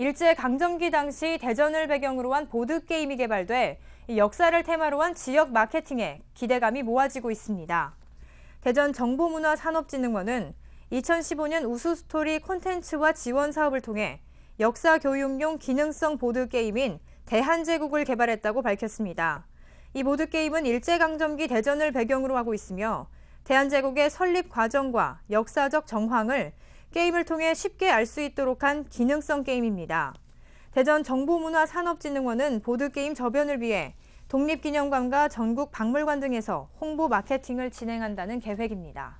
일제 강점기 당시 대전을 배경으로 한 보드게임이 개발돼 역사를 테마로 한 지역 마케팅에 기대감이 모아지고 있습니다. 대전 정보문화산업진흥원은 2015년 우수스토리 콘텐츠와 지원 사업을 통해 역사 교육용 기능성 보드게임인 대한제국을 개발했다고 밝혔습니다. 이 보드게임은 일제강점기 대전을 배경으로 하고 있으며 대한제국의 설립 과정과 역사적 정황을 게임을 통해 쉽게 알 수 있도록 한 기능성 게임입니다. 대전 정보문화산업진흥원은 보드게임 저변을 위해 독립기념관과 전국 박물관 등에서 홍보 마케팅을 진행한다는 계획입니다.